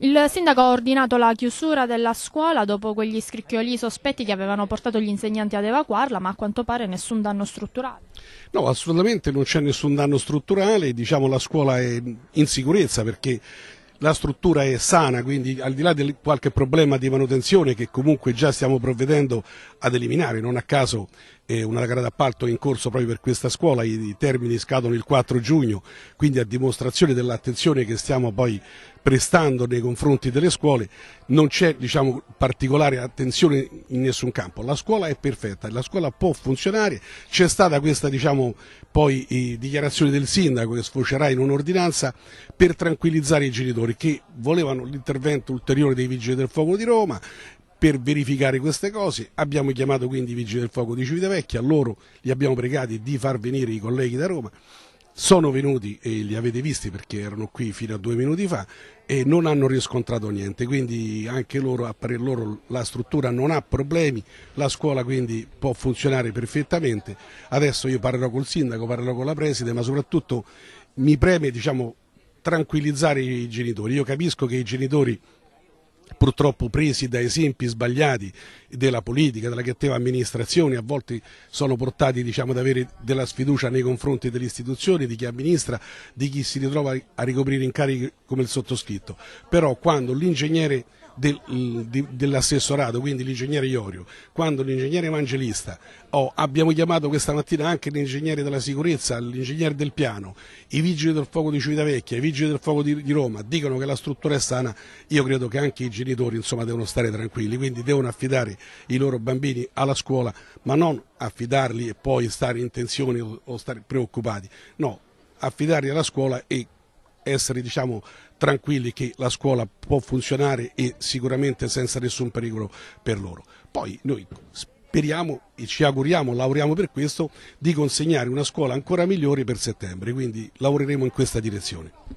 Il sindaco ha ordinato la chiusura della scuola dopo quegli scricchioli sospetti che avevano portato gli insegnanti ad evacuarla, ma a quanto pare nessun danno strutturale. No, assolutamente non c'è nessun danno strutturale, diciamo la scuola è in sicurezza perché la struttura è sana, quindi al di là di qualche problema di manutenzione che comunque già stiamo provvedendo ad eliminare, non a caso eh, una gara d'appalto in corso proprio per questa scuola, i termini scadono il 4 giugno, quindi a dimostrazione dell'attenzione che stiamo poi prestando nei confronti delle scuole, non c'è diciamo, particolare attenzione in nessun campo. La scuola è perfetta, la scuola può funzionare, c'è stata questa diciamo, poi, eh, dichiarazione del sindaco che sfocerà in un'ordinanza per tranquillizzare i genitori che volevano l'intervento ulteriore dei vigili del fuoco di Roma, per verificare queste cose. Abbiamo chiamato quindi i vigili del fuoco di Civitavecchia, loro li abbiamo pregati di far venire i colleghi da Roma sono venuti e li avete visti perché erano qui fino a due minuti fa e non hanno riscontrato niente, quindi anche loro, per loro la struttura non ha problemi, la scuola quindi può funzionare perfettamente. Adesso io parlerò col sindaco, parlerò con la preside, ma soprattutto mi preme diciamo, tranquillizzare i genitori. Io capisco che i genitori purtroppo presi da esempi sbagliati della politica, della cattiva amministrazione, a volte sono portati diciamo, ad avere della sfiducia nei confronti delle istituzioni, di chi amministra, di chi si ritrova a ricoprire incarichi come il sottoscritto. Però quando l'ingegnere del, di, dell'assessorato, quindi l'ingegnere Iorio, quando l'ingegnere evangelista, oh, abbiamo chiamato questa mattina anche l'ingegnere della sicurezza, l'ingegnere del piano, i vigili del fuoco di Civitavecchia, i vigili del fuoco di, di, Roma, dicono che la struttura è sana, io credo che anche i genitori insomma, devono stare tranquilli, quindi devono affidare i loro bambini alla scuola, ma non affidarli e poi stare in tensione o, stare preoccupati, no, affidarli alla scuola e essere diciamo, tranquilli che la scuola può funzionare e sicuramente senza nessun pericolo per loro. Poi noi speriamo e ci auguriamo, lavoriamo per questo, di consegnare una scuola ancora migliore per settembre, quindi lavoreremo in questa direzione.